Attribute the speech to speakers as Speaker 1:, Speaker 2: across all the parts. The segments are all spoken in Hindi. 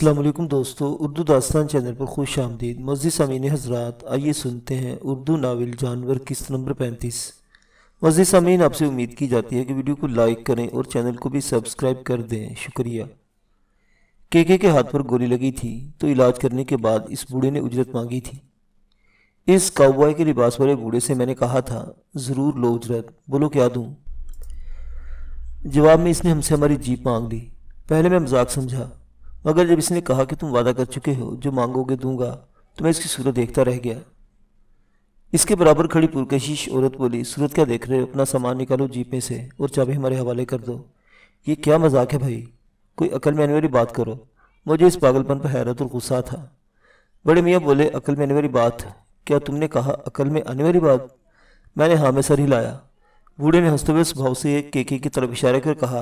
Speaker 1: असलम दोस्तों उर्दू दास्तान चैनल पर खुश आमदीद मज़ी सामीन हजरात आइए सुनते हैं उर्दू नावल जानवर किस्त नंबर पैंतीस मज़ी सामीन आपसे उम्मीद की जाती है कि वीडियो को लाइक करें और चैनल को भी सब्सक्राइब कर दें शुक्रिया के के, के हाथ पर गोली लगी थी तो इलाज करने के बाद इस बूढ़े ने उजरत मांगी थी इस काउबॉय के लिबास वाले बूढ़े से मैंने कहा था ज़रूर लो उजरत बोलो क्या दूँ जवाब में इसने हमसे हमारी जीप मांग ली पहले मैं मजाक समझा मगर जब इसने कहा कि तुम वादा कर चुके हो जो मांगोगे दूंगा तो मैं इसकी सूरत देखता रह गया इसके बराबर खड़ी पुरकशिश औरत बोली सूरत क्या देख रहे हो अपना सामान निकालो जीप में से और चाबी हमारे हवाले कर दो ये क्या मजाक है भाई कोई अकल में वाली बात करो मुझे इस पागलपन पर हैरत और गुस्सा था बड़े मियाँ बोले अकल में आने वाली बात क्या तुमने कहा अकल में आने वाली बात मैंने हाँ में सर हिलाया बूढ़े ने हंसते हुए स्वभाव से एक केके की तरफ इशारे कर कहा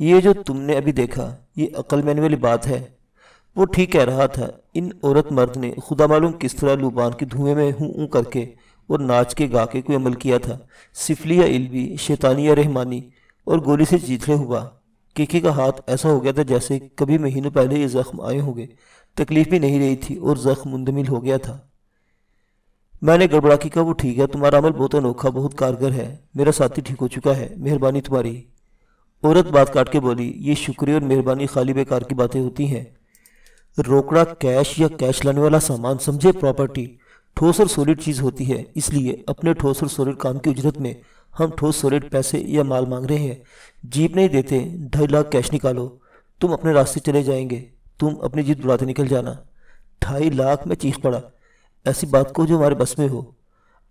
Speaker 1: ये जो तुमने अभी देखा ये अक्लमैन वाली बात है वो ठीक कह रहा था इन औरत मर्द ने खुदा मालूम किस तरह लुबान के धुएं में हूँ ऊँ करके और नाच के गा के कोई अमल किया था सिफलिया इल्मी शैतानिया रहमानी और गोली से जीतने हुआ केके का हाथ ऐसा हो गया था जैसे कभी महीनों पहले ये जख्म आए होंगे तकलीफ भी नहीं रही थी और जख्म मुंदमिल हो गया था मैंने गड़बड़ा की कहा वो ठीक है तुम्हारा अमल बहुत अनोखा बहुत कारगर है मेरा साथी ठीक हो चुका है मेहरबानी तुम्हारी औरत बात काट के बोली ये शुक्रिया और मेहरबानी खाली बेकार की बातें होती हैं रोकड़ा कैश या कैश लाने वाला सामान समझे प्रॉपर्टी ठोस और सॉलिड चीज़ होती है इसलिए अपने ठोस और सॉलिड काम की उजरत में हम ठोस सॉलिड पैसे या माल मांग रहे हैं जीप नहीं देते ढाई लाख कैश निकालो तुम अपने रास्ते चले जाएंगे तुम अपनी जीत बुलाते निकल जाना ढाई लाख में चीख पड़ा ऐसी बात को जो हमारे बस में हो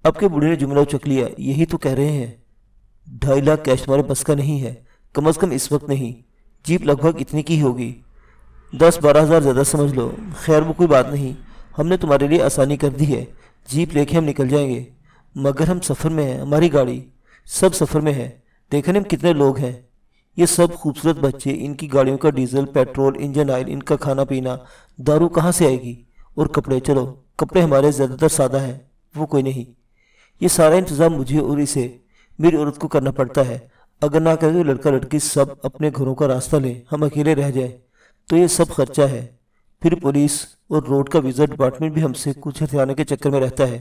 Speaker 1: अब के बूढ़े ने जुमला चक लिया यही तो कह रहे हैं ढाई लाख कैश हमारे बस का नहीं है कम अज़ कम इस वक्त नहीं जीप लगभग इतनी की होगी दस बारह हज़ार ज़्यादा समझ लो खैर वो कोई बात नहीं हमने तुम्हारे लिए आसानी कर दी है जीप लेके हम निकल जाएंगे मगर हम सफ़र में हैं हमारी गाड़ी सब सफ़र में है देखने में कितने लोग हैं ये सब खूबसूरत बच्चे इनकी गाड़ियों का डीजल पेट्रोल इंजन ऑयल इनका खाना पीना दारू कहाँ से आएगी और कपड़े चलो कपड़े हमारे ज़्यादातर सादा हैं वो कोई नहीं ये सारा इंतज़ाम मुझे और इसे मेरी औरत को करना पड़ता है अगर ना कहे तो लड़का लड़की सब अपने घरों का रास्ता लें हम अकेले रह जाए तो ये सब खर्चा है फिर पुलिस और रोड का विजा डिपार्टमेंट भी हमसे कुछ हथियारों के चक्कर में रहता है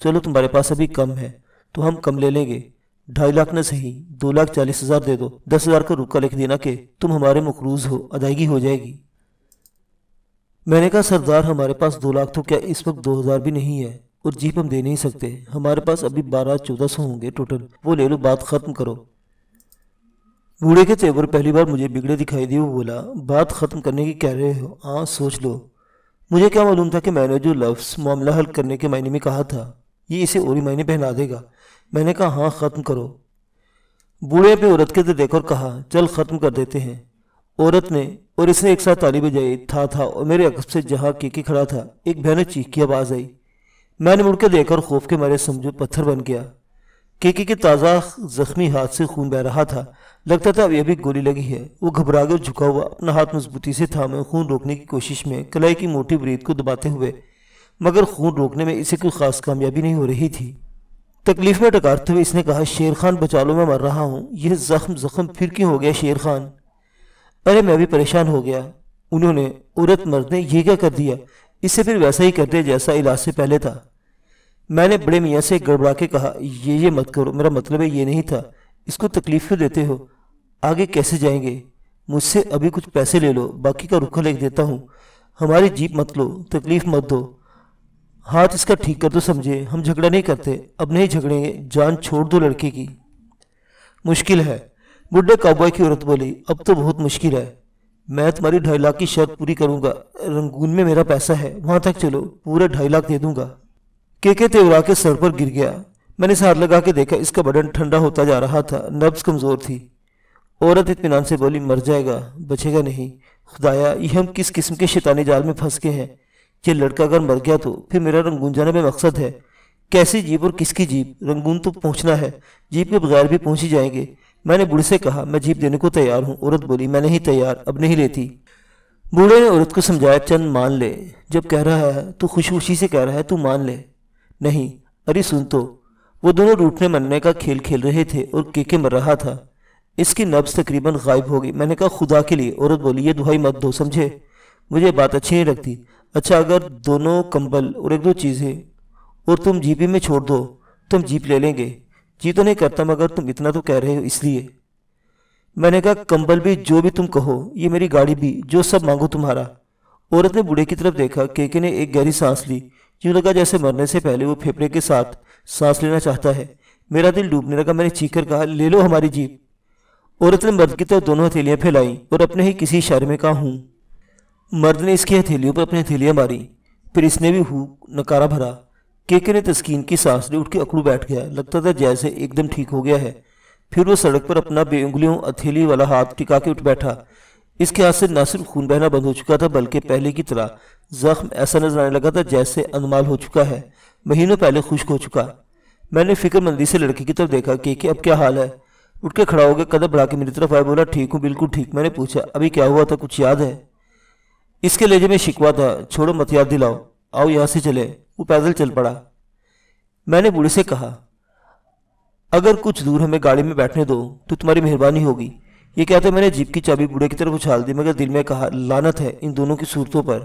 Speaker 1: चलो तुम्हारे पास अभी कम है तो हम कम ले लेंगे ढाई लाख न सही दो लाख चालीस हजार दे दो दस हजार का रुका लिख देना के तुम हमारे मकरूज हो अदायगी हो जाएगी मैंने कहा सरदार हमारे पास दो लाख तो क्या इस वक्त दो हजार भी नहीं है और जीप हम दे नहीं सकते हमारे पास अभी बारह चौदह सौ होंगे टोटल वो ले लो बात खत्म करो बूढ़े के तेवर पहली बार मुझे बिगड़े दिखाई दिए वो बोला बात ख़त्म करने की कह रहे हो हाँ सोच लो मुझे क्या मालूम था कि मैंने जो लफ्स मामला हल करने के मायने में कहा था ये इसे और ही मायने पहना देगा मैंने कहा हाँ ख़त्म करो बूढ़े पे औरत के देखा और कहा चल ख़त्म कर देते हैं औरत ने और इसने एक साथ ताली बजाई था था और मेरे अकब से जहाँ के के खड़ा था एक भयानक चीख की आवाज़ आई मैंने मुड़ के देखा और खौफ के मारे समझो पत्थर बन गया केके के ताज़ा जख्मी हाथ से खून बह रहा था लगता था अब यह भी गोली लगी है वो घबरा कर झुका हुआ अपना हाथ मजबूती से थामे खून रोकने की कोशिश में कलाई की मोटी ब्रीद को दबाते हुए मगर खून रोकने में इसे कोई ख़ास कामयाबी नहीं हो रही थी तकलीफ में टकारते हुए इसने कहा शेर खान बचालो मैं मर रहा हूँ यह जख्म जख्म फिर क्यों हो गया शेर खान अरे मैं भी परेशान हो गया उन्होंने औरत मर्द ने यह क्या कर दिया इसे फिर वैसा ही कर दिया जैसा इलाज से पहले था मैंने बड़े मियाँ से गड़बड़ा के कहा ये ये मत करो मेरा मतलब है ये नहीं था इसको तकलीफ क्यों देते हो आगे कैसे जाएंगे मुझसे अभी कुछ पैसे ले लो बाकी का रुखा लेख देता हूँ हमारी जीप मत लो तकलीफ मत दो हाथ इसका ठीक कर दो समझे हम झगड़ा नहीं करते अब नहीं झगड़ेंगे जान छोड़ दो लड़के की मुश्किल है बुढ़े काबा की औरत बोली अब तो बहुत मुश्किल है मैं तुम्हारी ढाई लाख की शर्त पूरी करूंगा रंगून में मेरा पैसा है वहां तक चलो पूरे ढाई लाख दे दूंगा के के तेवरा के सर पर गिर गया मैंने साथ लगा के देखा इसका बदन ठंडा होता जा रहा था नब्स कमज़ोर थी औरत इतमान से बोली मर जाएगा बचेगा नहीं खुदाया ये हम किस किस्म के शैतानी जाल में फंस गए हैं ये लड़का अगर मर गया तो फिर मेरा रंगून जाने में मकसद है कैसी जीप और किसकी जीप रंगून तो पहुंचना है जीप के बगैर भी पहुंच ही जाएंगे मैंने बूढ़े से कहा मैं जीप देने को तैयार हूँ औरत बोली मैं नहीं तैयार अब नहीं लेती बूढ़े ने औरत को समझाया चंद मान ले जब कह रहा है तो खुशी खुशी से कह रहा है तू मान ले नहीं अरे सुन तो वो दोनों रूठने मरने का खेल खेल रहे थे और केके मर रहा था इसकी नब्स तकरीबन गायब हो गई मैंने कहा खुदा के लिए औरत बोली ये दुहाई मत दो समझे मुझे बात अच्छी नहीं लगती अच्छा अगर दोनों कंबल और एक दो चीज़ें और तुम जीपी में छोड़ दो तुम जीप ले लेंगे जी तो नहीं करता मगर तुम इतना तो कह रहे हो इसलिए मैंने कहा कंबल भी जो भी तुम कहो ये मेरी गाड़ी भी जो सब मांगो तुम्हारा औरत ने बूढ़े की तरफ देखा केके ने एक गहरी सांस ली यूं लगा जैसे मरने से पहले वो फेफड़े के साथ सांस लेना चाहता है मेरा दिल डूबने लगा मैंने चीख कर कहा ले लो हमारी जीप औरत ने मर्द की तरफ दोनों हथेलियाँ फैलाई और अपने ही किसी इशारे में कहा हूँ मर्द ने इसकी हथेलियों पर अपनी हथेलियाँ मारी फिर इसने भी हु नकारा भरा केके ने तस्कीन की सांस ले उठ के अकड़ू बैठ गया लगता था जैसे एकदम ठीक हो गया है फिर वो सड़क पर अपना बेउंगलियों हथेली वाला हाथ टिका के उठ बैठा इसके हाथ से न सिर्फ खून बहना बंद हो चुका था बल्कि पहले की तरह जख्म ऐसा नजर आने लगा था जैसे अनुमाल हो चुका है महीनों पहले खुश्क हो चुका मैंने फिक्रमंदी से लड़की की तरफ देखा कि, कि अब क्या हाल है उठ के खड़ा हो गया कदम बढ़ा के मेरी तरफ आया बोला ठीक हूँ बिल्कुल ठीक मैंने पूछा अभी क्या हुआ था कुछ याद है इसके लेजे में शिकवा था छोड़ो मत याद दिलाओ आओ यहाँ से चले वो पैदल चल पड़ा मैंने बूढ़े से कहा अगर कुछ दूर हमें गाड़ी में बैठने दो तो तुम्हारी मेहरबानी होगी ये कहते हैं मैंने जीप की चाबी बूढ़े की तरफ उछाल दी मगर दिल में कहा लानत है इन दोनों की सूरतों पर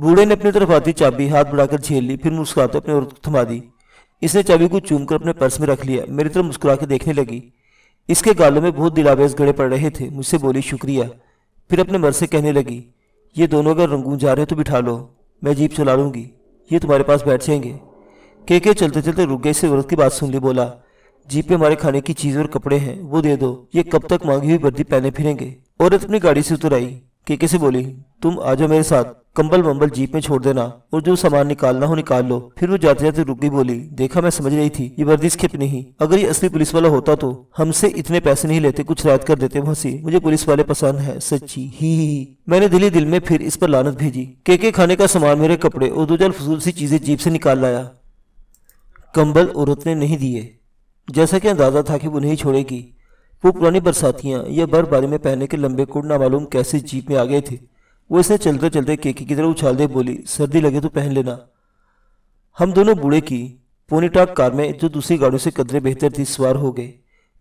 Speaker 1: बूढ़े ने अपनी तरफ आती चाबी हाथ बढ़ाकर झेल ली फिर मुस्कुराते अपने औरत को थमा दी इसने चाबी को चूम कर अपने पर्स में रख लिया मेरी तरफ मुस्कुरा के देखने लगी इसके गालों में बहुत दिलावेज गड़े पड़ रहे थे मुझसे बोली शुक्रिया फिर अपने मर से कहने लगी ये दोनों अगर रंगून जा रहे हो तो बिठा लो मैं जीप चला लूँगी ये तुम्हारे पास बैठ जाएंगे के के चलते चलते रुक गए इसे औरत की बात सुन ली बोला जीप पे हमारे खाने की चीज और कपड़े हैं वो दे दो ये कब तक मांगी हुई वर्दी पहने फिरेंगे औरत अपनी गाड़ी से उतर आई केके से बोली तुम आ जाओ मेरे साथ कंबल वंबल जीप में छोड़ देना और जो सामान निकालना हो निकाल लो फिर वो जाते जाते रुक गई बोली देखा मैं समझ रही थी ये वर्दी स्किप नहीं अगर ये असली पुलिस वाला होता तो हमसे इतने पैसे नहीं लेते कुछ रात कर देते हंसी मुझे पुलिस वाले पसंद है सच्ची ही, ही, ही। मैंने दिली दिल में फिर इस पर लानत भेजी केके खाने का सामान मेरे कपड़े और दो चार फजूल सी चीजें जीप से निकाल लाया कंबल औरत ने नहीं दिए जैसा कि अंदाजा था कि वो नहीं छोड़ेगी वो पुरानी बरसातियाँ या बर्फबारी में पहने के लंबे कुड़ मालूम कैसे जीप में आ गए थे वो इसे चलते चलते केकी की तरह उछाल दे बोली सर्दी लगे तो पहन लेना हम दोनों बूढ़े की पोनीटाक कार में जो दूसरी गाड़ियों से कदरे बेहतर थी सवार हो गए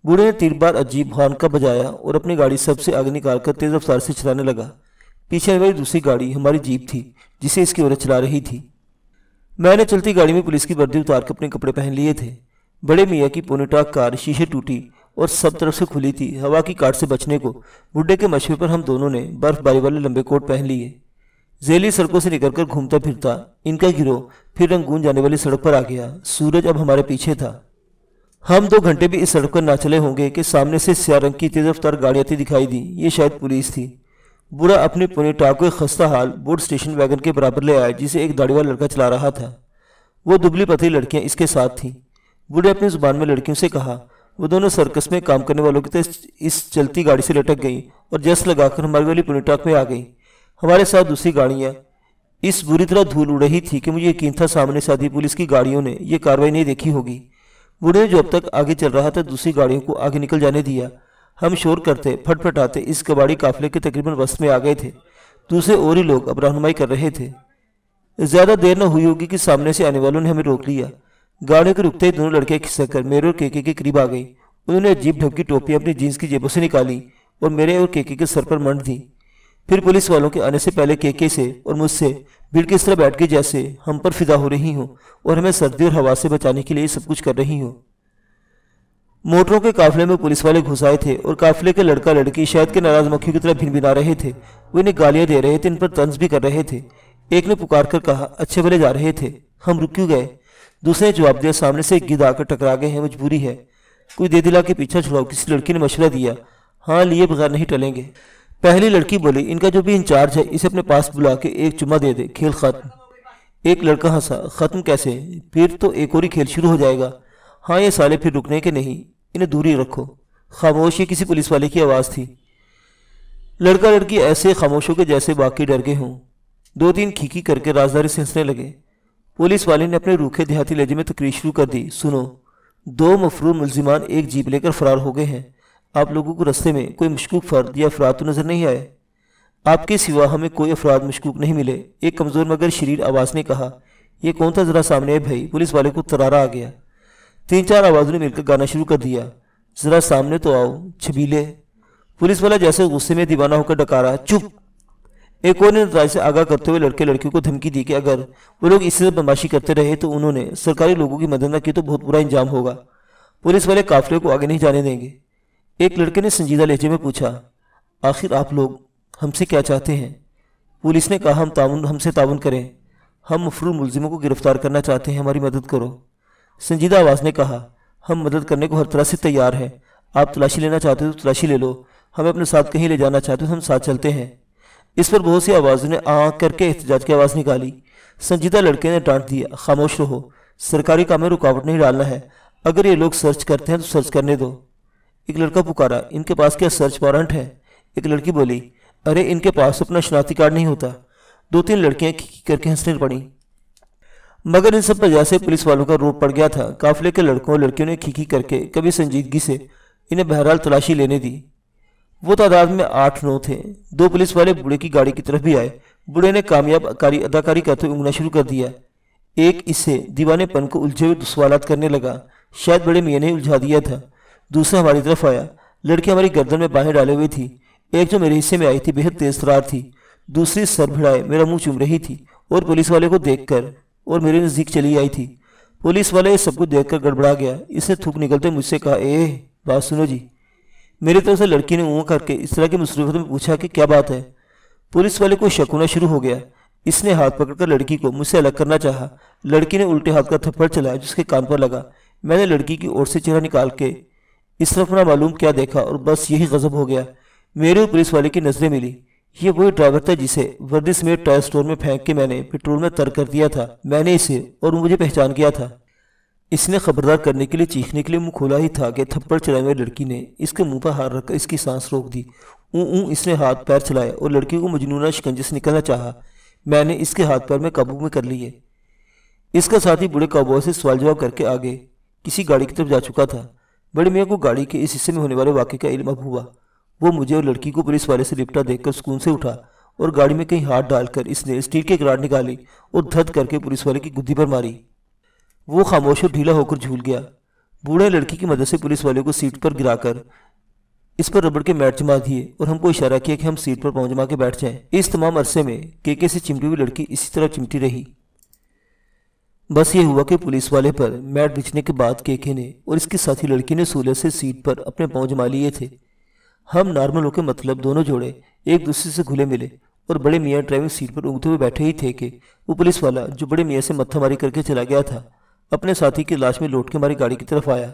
Speaker 1: बूढ़े ने तीन बार अजीब का बजाया और अपनी गाड़ी सबसे आगे निकाल कर तेज रफ्तार से चलाने लगा पीछे वाली दूसरी गाड़ी हमारी जीप थी जिसे इसकी ओर चला रही थी मैंने चलती गाड़ी में पुलिस की वर्दी उतार कर अपने कपड़े पहन लिए थे बड़े मियाँ की पोनीटाक कार शीशे टूटी और सब तरफ से खुली थी हवा की काट से बचने को बुढ़े के मशवे पर हम दोनों ने बर्फबारी वाले लंबे कोट पहन लिए जेली सड़कों से निकलकर घूमता फिरता इनका गिरो फिर रंगून जाने वाली सड़क पर आ गया सूरज अब हमारे पीछे था हम दो घंटे भी इस सड़क पर ना चले होंगे कि सामने से सिया रंग की तेज रफ्तार गाड़ी आती दिखाई दी ये शायद पुलिस थी बुरा अपने पुणे टाको एक खस्ता हाल बोर्ड स्टेशन वैगन के बराबर ले आया जिसे एक दाढ़ी वाला लड़का चला रहा था वो दुबली पतली लड़कियां इसके साथ थीं बूढ़े अपनी जुबान में लड़कियों से कहा वो दोनों सर्कस में काम करने वालों की तरह इस चलती गाड़ी से लटक गई और जस लगाकर हमारी वाली पुनिटाक में आ गई हमारे साथ दूसरी गाड़ियाँ इस बुरी तरह धूल उड़ रही थी कि मुझे यकीन था सामने से आधी पुलिस की गाड़ियों ने यह कार्रवाई नहीं देखी होगी बूढ़े जो अब तक आगे चल रहा था दूसरी गाड़ियों को आगे निकल जाने दिया हम शोर करते फटफटाते इस कबाड़ी काफिले के तकरीबन वस्त में आ गए थे दूसरे और ही लोग अब रहनुमाई कर रहे थे ज़्यादा देर न हुई होगी कि सामने से आने वालों ने हमें रोक लिया गाड़ी को रुकते ही दोनों लड़के खिसक कर मेरे और केके के करीब आ गई उन्होंने अजीब ढपकी की टोपी अपनी जींस की जेबों से निकाली और मेरे और केके के सर पर मंड दी फिर पुलिस वालों के आने से पहले केके से और मुझसे भीड़ की इस तरह बैठ के जैसे हम पर फिदा हो रही हूँ और हमें सर्दी और हवा से बचाने के लिए सब कुछ कर रही हूँ मोटरों के काफिले में पुलिस वाले घुस आए थे और काफिले के लड़का लड़की शायद के नाराज मक्खियों की तरह भिन भिना रहे थे वो इन्हें गालियां दे रहे थे इन पर तंज भी कर रहे थे एक ने पुकार कर कहा अच्छे भले जा रहे थे हम रुक क्यों गए दूसरे जवाब दिया सामने से गिद आकर टकरा गए हैं मजबूरी है कोई दे दिला के पीछा छुड़ाओ किसी लड़की ने मशवरा दिया हाँ लिए बगैर नहीं टलेंगे पहली लड़की बोली इनका जो भी इंचार्ज है इसे अपने पास बुला के एक चुमा दे दे खेल खत्म एक लड़का हंसा खत्म कैसे फिर तो एक और ही खेल शुरू हो जाएगा हाँ ये साले फिर रुकने के नहीं इन्हें दूरी रखो खामोश ये किसी पुलिस वाले की आवाज़ थी लड़का लड़की ऐसे खामोशों के जैसे बाकी डर गए हों दो तीन खीकी करके राजदारी से हंसने लगे पुलिस वाले ने अपने रूखे देहाती लहजे में तकरीर शुरू कर दी सुनो दो मफरूर मुलजिमान एक जीप लेकर फरार हो गए हैं आप लोगों को रस्ते में कोई मशकूक फर्द या अफराद तो नजर नहीं आए आपके सिवा हमें कोई अफराद मशकूक नहीं मिले एक कमज़ोर मगर शरीर आवाज़ ने कहा यह कौन था ज़रा सामने है भाई पुलिस वाले को तरारा आ गया तीन चार आवाज़ों ने मिलकर गाना शुरू कर दिया ज़रा सामने तो आओ छबीले पुलिस वाला जैसे गुस्से में दीवाना होकर डकारा चुप एक और ने राय से आगाह करते हुए लड़के लड़कियों को धमकी दी कि अगर वो लोग इसी तरह बदमाशी करते रहे तो उन्होंने सरकारी लोगों की मदद न की तो बहुत बुरा इंजाम होगा पुलिस वाले काफिले को आगे नहीं जाने देंगे एक लड़के ने संजीदा लहजे में पूछा आखिर आप लोग हमसे क्या चाहते हैं पुलिस ने कहा हम ताउन हमसे ताउन करें हम मफरूल मुलजिमों को गिरफ्तार करना चाहते हैं हमारी मदद करो संजीदा आवाज़ ने कहा हम मदद करने को हर तरह से तैयार हैं आप तलाशी लेना चाहते हो तो तलाशी ले लो हमें अपने साथ कहीं ले जाना चाहते हो तो हम साथ चलते हैं इस पर बहुत सी आवाज़ों ने आ करके एहतजाज की आवाज़ निकाली संजीदा लड़के ने डांट दिया खामोश रहो सरकारी काम में रुकावट नहीं डालना है अगर ये लोग सर्च करते हैं तो सर्च करने दो एक लड़का पुकारा इनके पास क्या सर्च वारंट है एक लड़की बोली अरे इनके पास अपना शनाख्ती कार्ड नहीं होता दो तीन लड़कियां खिकी करके हंसने पड़ी मगर इन सब वजह से पुलिस वालों का रोप पड़ गया था काफिले के लड़कों और लड़कियों ने खीखी करके कभी संजीदगी से इन्हें बहरहाल तलाशी लेने दी वो तादाद में आठ नौ थे दो पुलिस वाले बूढ़े की गाड़ी की तरफ भी आए बूढ़े ने कामयाब अदाकारी करते हुए उंगना शुरू कर दिया एक दीवाने दीवानेपन को उलझे हुए सवालत करने लगा शायद बड़े मियाँ ने उलझा दिया था दूसरा हमारी तरफ आया लड़की हमारी गर्दन में बाहें डाले हुई थी एक जो मेरे हिस्से में आई थी बेहद तेज तरार थी दूसरी सर भिड़ाए मेरा मुंह चुम रही थी और पुलिस वाले को देखकर और मेरे नज़दीक चली आई थी पुलिस वाले सब कुछ देखकर गड़बड़ा गया इसने थूक निकलते मुझसे कहा ए बात सुनो जी मेरी तरफ से लड़की ने ऊँ करके इस तरह की मुसरूफत में पूछा कि क्या बात है पुलिस वाले को शक होना शुरू हो गया इसने हाथ पकड़कर लड़की को मुझसे अलग करना चाहा लड़की ने उल्टे हाथ का थप्पड़ चलाया जिसके कान पर लगा मैंने लड़की की ओर से चेहरा निकाल के इस तरफ ना मालूम क्या देखा और बस यही गजब हो गया मेरे और पुलिस वाले की नजरें मिली ये वही ड्राइवर था जिसे वर्दी समेत टायर स्टोर में फेंक के मैंने पेट्रोल में तर कर दिया था मैंने इसे और मुझे पहचान किया था इसने खबरदार करने के लिए चीखने के लिए मुंह खोला ही था कि थप्पड़ चलाए हुए लड़की ने इसके मुंह पर हार रखकर इसकी सांस रोक दी ऊ ऊ इसने हाथ पैर चलाया और लड़की को मजनूना शिकंजे से निकलना चाहा मैंने इसके हाथ पैर में काबू में कर लिए इसका साथी बुढ़े काबो से सवाल जवाब करके आगे किसी गाड़ी की तरफ जा चुका था बड़े मियाँ को गाड़ी के इस हिस्से में होने वाले वाक्य का इल्म अब हुआ वो मुझे और लड़की को पुलिस वाले से लिपटा देखकर सुकून से उठा और गाड़ी में कहीं हाथ डालकर इसने स्टील की ग्राड निकाली और धत करके पुलिस वाले की गुद्दी पर मारी वो खामोश और ढीला होकर झूल गया बूढ़े लड़की की मदद से पुलिस वाले को सीट पर गिराकर इस पर रबड़ के मैट जमा दिए और हमको इशारा किया कि हम सीट पर पाँव जमा के बैठ जाएं। इस तमाम अरसे में केके से चिमटी हुई लड़की इसी तरह चिमटी रही बस ये हुआ कि पुलिस वाले पर मैट बिछने के बाद केके ने और इसके साथी लड़की ने सूलह से सीट पर अपने पाँव जमा लिए थे हम नॉर्मल होकर मतलब दोनों जोड़े एक दूसरे से घुले मिले और बड़े मियाँ ड्राइविंग सीट पर उगते हुए बैठे ही थे कि वो पुलिस वाला जो बड़े मियाँ से मत्थामारी करके चला गया था अपने साथी की लाश में लौट के हमारी गाड़ी की तरफ आया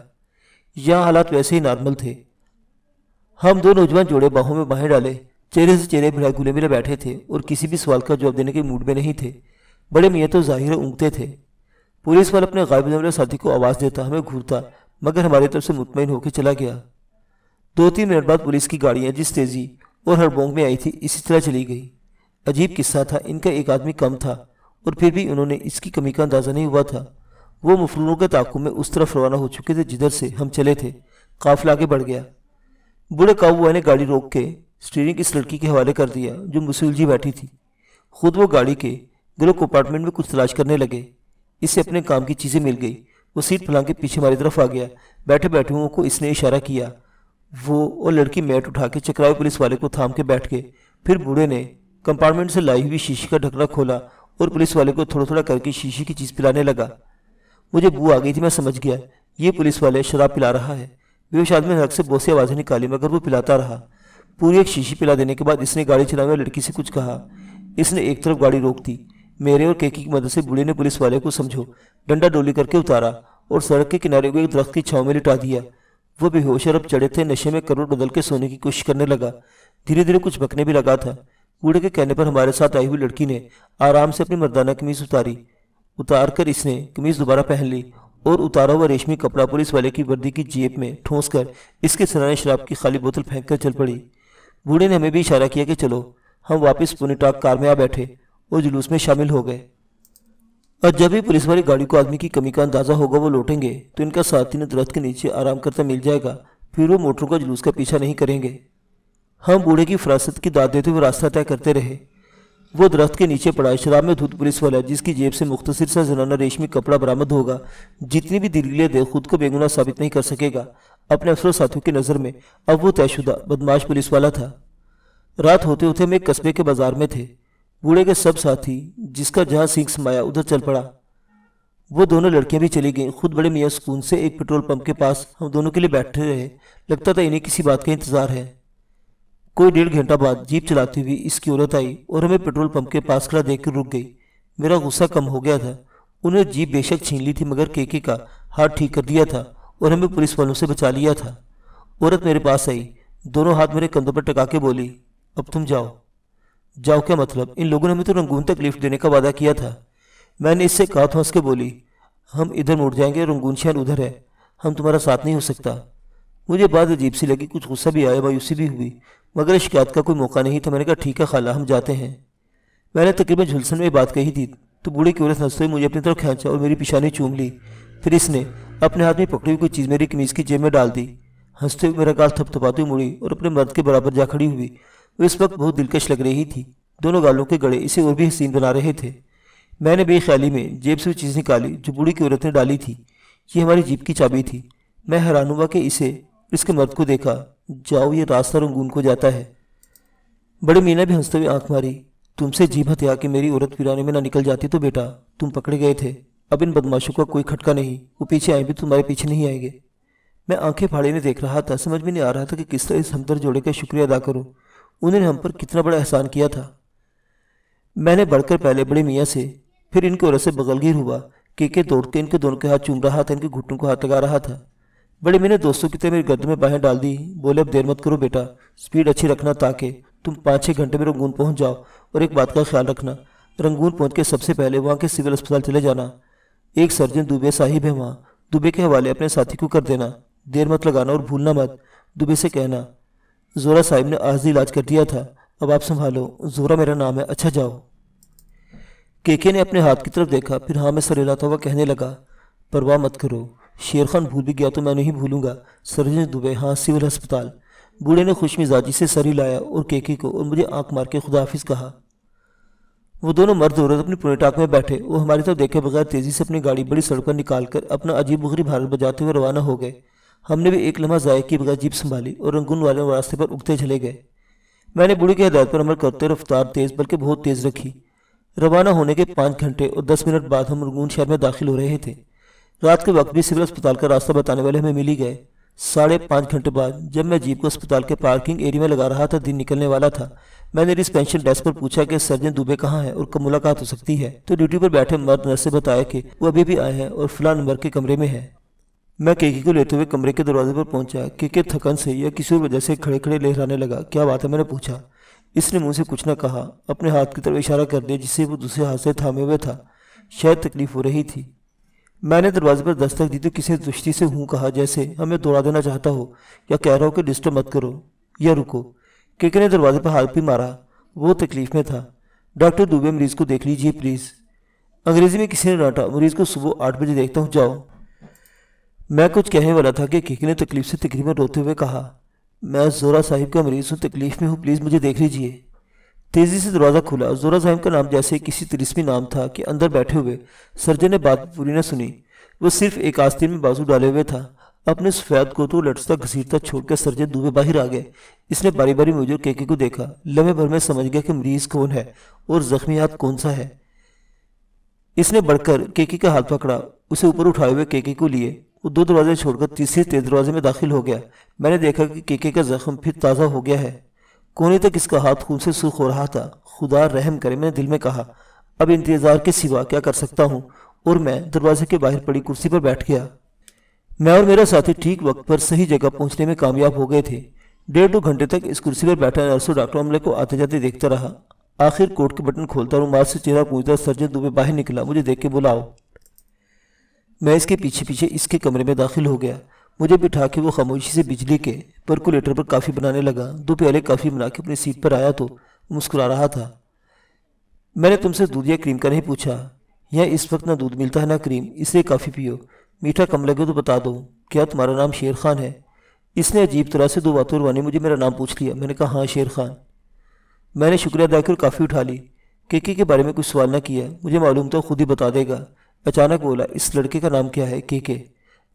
Speaker 1: यहाँ हालात वैसे ही नॉर्मल थे हम दो नौजवान जोड़े बाहों में बाहें डाले चेहरे से चेहरे भिड़ा गुले मिले बैठे थे और किसी भी सवाल का जवाब देने के मूड में नहीं थे बड़े मियाँ तो जाहिर उंगते थे पुलिस वाला अपने गायब वाले साथी को आवाज़ देता हमें घूरता मगर हमारी तरफ से मुतमिन होकर चला गया दो तीन मिनट बाद पुलिस की गाड़ियाँ जिस तेज़ी और हर बोंग में आई थी इसी तरह चली गई अजीब किस्सा था इनका एक आदमी कम था और फिर भी उन्होंने इसकी कमी का अंदाज़ा नहीं हुआ था वो मफरूरों के ताकू में उस तरफ रवाना हो चुके थे जिधर से हम चले थे काफिला आगे बढ़ गया बूढ़े काबुआ ने गाड़ी रोक के स्टीयरिंग इस लड़की के हवाले कर दिया जो मुसूल जी बैठी थी खुद वो गाड़ी के ग्रो कंपार्टमेंट में कुछ तलाश करने लगे इससे अपने काम की चीज़ें मिल गई वो सीट फैला के पीछे हमारी तरफ आ गया बैठे बैठे बैठुओं को इसने इशारा किया वो और लड़की मैट उठा के चक्रावे पुलिस वाले को थाम के बैठ गए फिर बूढ़े ने कंपार्टमेंट से लाई हुई शीशी का ढकना खोला और पुलिस वाले को थोड़ा थोड़ा करके शीशी की चीज़ पिलाने लगा मुझे बू आ गई थी मैं समझ गया ये पुलिस वाले शराब पिला रहा है उस आदमी हक से बोसी आवाज़ें निकाली मगर वो पिलाता रहा पूरी एक शीशी पिला देने के बाद इसने गाड़ी चलाने वाली लड़की से कुछ कहा इसने एक तरफ गाड़ी रोक दी मेरे और केकी की मदद से बूढ़े ने पुलिस वाले को समझो डंडा डोली करके उतारा और सड़क के किनारे को एक दरख्त की छाव में लिटा दिया वो बेहोश और अब चढ़े थे नशे में करोड़ बदल के सोने की कोशिश करने लगा धीरे धीरे कुछ बकने भी लगा था बूढ़े के कहने पर हमारे साथ आई हुई लड़की ने आराम से अपनी मर्दाना कमीज उतारी उतार कर इसने कमीज दोबारा पहन ली और उतारा हुआ रेशमी कपड़ा पुलिस वाले की वर्दी की जेब में ठूंस कर इसके सराय शराब की खाली बोतल फेंक कर चल पड़ी बूढ़े ने हमें भी इशारा किया कि चलो हम वापस पुनीटाक कार में आ बैठे और जुलूस में शामिल हो गए और जब भी पुलिस वाली गाड़ी को आदमी की कमी का अंदाज़ा होगा वो लौटेंगे तो इनका साथी ने दरख्त के नीचे आराम करता मिल जाएगा फिर वो मोटरों का जुलूस का पीछा नहीं करेंगे हम बूढ़े की फरासत की दाद देते हुए रास्ता तय करते रहे वो दरख्त के नीचे पड़ा है शराब में धूत पुलिस वाला जिसकी जेब से मुख्तर सा जनाना रेशमी कपड़ा बरामद होगा जितनी भी दिलगिले दे खुद को बेगुना साबित नहीं कर सकेगा अपने अफसरों साथियों की नज़र में अब वो तयशुदा बदमाश पुलिस वाला था रात होते होते हम एक कस्बे के बाजार में थे बूढ़े के सब साथी जिसका जहाँ सीख समाया उधर चल पड़ा वो दोनों लड़कियां भी चली गईं खुद बड़े मियाँ सुकून से एक पेट्रोल पंप के पास हम दोनों के लिए बैठे रहे लगता था इन्हें किसी बात का इंतजार है कोई डेढ़ घंटा बाद जीप चलाती हुई इसकी औरत आई और हमें पेट्रोल पंप के पास खड़ा देख रुक गई मेरा गुस्सा कम हो गया था उन्हें जीप बेशक छीन ली थी मगर केके का हाथ ठीक कर दिया था और हमें पुलिस वालों से बचा लिया था औरत मेरे पास आई दोनों हाथ मेरे कंधों पर टका के बोली अब तुम जाओ जाओ क्या मतलब इन लोगों ने हमें तो रंगून तक लिफ्ट देने का वादा किया था मैंने इससे कहा था उसके बोली हम इधर मुड़ जाएंगे रंगून शहर उधर है हम तुम्हारा साथ नहीं हो सकता मुझे बात अजीब सी लगी कुछ गुस्सा भी आया मायूसी भी हुई मगर शिकायत का कोई मौका नहीं था तो मैंने कहा ठीक है खाला हम जाते हैं मैंने तकरीबन झुलसन में बात कही थी तो बूढ़े की औरत हंसते मुझे अपनी तरफ खींचा और मेरी पिशानी चूम ली फिर इसने अपने हाथ में पकड़ी हुई कोई चीज़ मेरी कमीज़ की जेब में डाल दी हंसते हुए मेरा गाल थपथपाते हुए मुड़ी और अपने मर्द के बराबर जा खड़ी हुई वो इस वक्त बहुत दिलकश लग रही थी दोनों गालों के गड़े इसे और भी हसीन बना रहे थे मैंने बेख्याली में जेब से वो चीज़ निकाली जो बूढ़ी की औरत ने डाली थी ये हमारी जीप की चाबी थी मैं हैरान हुआ कि इसे इसके मर्द को देखा जाओ ये रास्ता रंगून को जाता है बड़े मीना भी हंसते हुए आंख मारी तुमसे जीभ हत्या कि मेरी औरत पिराने में ना निकल जाती तो बेटा तुम पकड़े गए थे अब इन बदमाशों का कोई खटका नहीं वो पीछे आए भी तो तुम्हारे पीछे नहीं आएंगे मैं आंखें फाड़े में देख रहा था समझ में नहीं आ रहा था कि किस तरह इस हमदर जोड़े का शुक्रिया अदा करूँ उन्होंने हम पर कितना बड़ा एहसान किया था मैंने बढ़कर पहले बड़े मियाँ से फिर इनकी औरत से बगलगीर हुआ के के दौड़ के इनके दोनों के हाथ चूम रहा था इनके घुटनों को हाथ लगा रहा था बड़े मेरे दोस्तों की तरह मेरी गर्द में बाहें डाल दी बोले अब देर मत करो बेटा स्पीड अच्छी रखना ताकि तुम पाँच छः घंटे में रंगून पहुंच जाओ और एक बात का ख्याल रखना रंगून पहुंच के सबसे पहले वहाँ के सिविल अस्पताल चले जाना एक सर्जन दुबे साहिब है वहाँ दुबे के हवाले अपने साथी को कर देना देर मत लगाना और भूलना मत दुबे से कहना जोरा साहिब ने आज इलाज कर दिया था अब आप संभालो जोरा मेरा नाम है अच्छा जाओ केके ने अपने हाथ की तरफ देखा फिर हाँ मैं सर हिलाता हुआ कहने लगा परवाह मत करो शेर खान भूल भी गया तो मैं नहीं भूलूंगा सरजन दुबे हाँ सिविल अस्पताल बूढ़े ने खुश मिजाजी से सर हिलाया और केकी को और मुझे आंख मार के खुदाफिज कहा वो दोनों मर्द औरत अपनी पुनेटाक में बैठे वो हमारी तरफ तो देखे बगैर तेजी से अपनी गाड़ी बड़ी सड़क पर निकालकर अपना अजीब बुखरी भारत बजाते हुए रवाना हो गए हमने भी एक लम्हा जाया की बगैर जीप संभाली और रंगून वाले रास्ते पर उगते चले गए मैंने बूढ़े की हदायत पर अमल करते रफ्तार तेज़ बल्कि बहुत तेज़ रखी रवाना होने के पाँच घंटे और दस मिनट बाद हम रंगून शहर में दाखिल हो रहे थे रात के वक्त भी सिविल अस्पताल का रास्ता बताने वाले हमें मिली गए साढ़े पाँच घंटे बाद जब मैं जीप को अस्पताल के पार्किंग एरिया में लगा रहा था दिन निकलने वाला था मैंने रिस्पेंशन डेस्क पर पूछा कि सर्जन दुबे कहाँ है और कब मुलाकात हो सकती है तो ड्यूटी पर बैठे मर्द नर्स से बताया कि वो अभी भी आए हैं और फिलहाल नंबर के कमरे में है मैं केकी को लेते हुए कमरे के दरवाजे पर पहुंचा केके थकन से या किसी वजह से खड़े खड़े लहराने लगा क्या बात है मैंने पूछा इसने मुंह से कुछ न कहा अपने हाथ की तरफ इशारा कर दिया जिससे वो दूसरे हाथ से थामे हुए था शायद तकलीफ हो रही थी मैंने दरवाजे पर दस्तक दी तो किसी दृष्टि से हूं कहा जैसे हमें दौड़ा देना चाहता हो या कह रहा हो कि डिस्टर्ब मत करो या रुको केके ने दरवाजे पर हाथ भी मारा वो तकलीफ में था डॉक्टर दुबे मरीज को देख लीजिए प्लीज़ अंग्रेजी में किसी ने डांटा मरीज को सुबह आठ बजे देखता हूँ जाओ मैं कुछ कहने वाला था कि केके ने तकलीफ से तकरीबन रोते हुए कहा मैं जोरा साहिब का मरीज़ हूँ तकलीफ में हूँ प्लीज़ मुझे देख लीजिए तेजी से दरवाज़ा खुला जोरा साहिब का नाम जैसे किसी तिरस्मी नाम था कि अंदर बैठे हुए सर्जन ने बात पूरी न सुनी वो सिर्फ एक आस्तीन में बाजू डाले हुए था अपने सफेद को तो लटसता घसीटता छोड़कर सर्जन दूबे बाहर आ गए इसने बारी बारी मुझे केके को देखा लम्हे भर में समझ गया कि मरीज कौन है और जख्मी हाथ कौन सा है इसने बढ़कर केके का हाथ पकड़ा उसे ऊपर उठाए हुए केके को लिए वो दो दरवाजे छोड़कर तीसरे तेज दरवाजे में दाखिल हो गया मैंने देखा कि केके का जख्म फिर ताज़ा हो गया है कोने तक इसका हाथ खून से सुख हो रहा था खुदा रहम करे मैंने दिल में कहा अब इंतजार के सिवा क्या कर सकता हूँ और मैं दरवाजे के बाहर पड़ी कुर्सी पर बैठ गया मैं और मेरा साथी ठीक वक्त पर सही जगह पहुंचने में कामयाब हो गए थे डेढ़ दो घंटे तक इस कुर्सी पर बैठा नर्सों डॉक्टर अमले को आते जाते देखता रहा आखिर कोट के बटन खोलता रुमाल से चेहरा पूछता सर्जन दुबे बाहर निकला मुझे देख के बुलाओ मैं इसके पीछे पीछे इसके कमरे में दाखिल हो गया मुझे बिठा के वो खामोशी से बिजली के परकुलेटर पर काफ़ी बनाने लगा दो प्याले काफ़ी बना के अपनी सीट पर आया तो मुस्कुरा रहा था मैंने तुमसे दूध या क्रीम का नहीं पूछा यहाँ इस वक्त ना दूध मिलता है ना क्रीम इसलिए काफ़ी पियो मीठा कम लगे तो बता दो क्या तुम्हारा नाम शेर खान है इसने अजीब तरह से दो बातों रवानी मुझे मेरा नाम पूछ लिया मैंने कहा हाँ शेर खान मैंने शुक्रिया अदा कर काफ़ी उठा ली केके के बारे में कुछ सवाल ना किया मुझे मालूम था खुद ही बता देगा अचानक बोला इस लड़के का नाम क्या है केके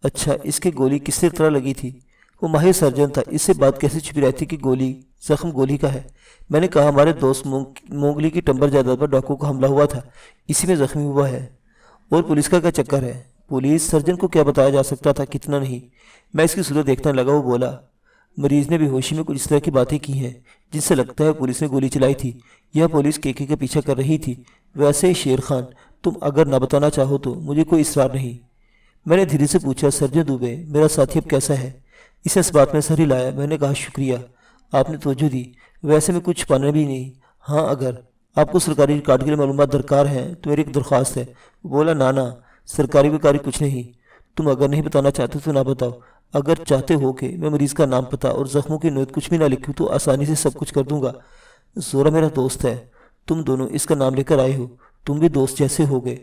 Speaker 1: अच्छा इसके गोली किस तरह लगी थी वो माहिर सर्जन था इससे बात कैसे छिपी रही थी कि गोली जख्म गोली का है मैंने कहा हमारे दोस्त मोंगली मूंगली की टंबर जायदाद पर डाकू का हमला हुआ था इसी में जख्मी हुआ है और पुलिस का क्या चक्कर है पुलिस सर्जन को क्या बताया जा सकता था कितना नहीं मैं इसकी सूरत देखने लगा वो बोला मरीज ने बेहोशी में कुछ इस तरह की बातें की हैं जिससे लगता है पुलिस ने गोली चलाई थी यह पुलिस केके का पीछा कर रही थी वैसे ही शेर खान तुम अगर ना बताना चाहो तो मुझे कोई इसरार नहीं मैंने धीरे से पूछा जो दुबे मेरा साथी अब कैसा है इसे इस बात में सर ही लाया मैंने कहा शुक्रिया आपने तोजो दी वैसे में कुछ पाना भी नहीं हाँ अगर आपको सरकारी रिकॉर्ड के लिए मालूम दरकार है तो मेरी एक दरख्वास्त है बोला ना ना सरकारी विकारी कुछ नहीं तुम अगर नहीं बताना चाहते तो ना बताओ अगर चाहते हो कि मैं मरीज़ का नाम पता और ज़ख्मों की नोत कुछ भी ना लिखूँ तो आसानी से सब कुछ कर दूंगा जोरा मेरा दोस्त है तुम दोनों इसका नाम लेकर आए हो तुम भी दोस्त जैसे हो गए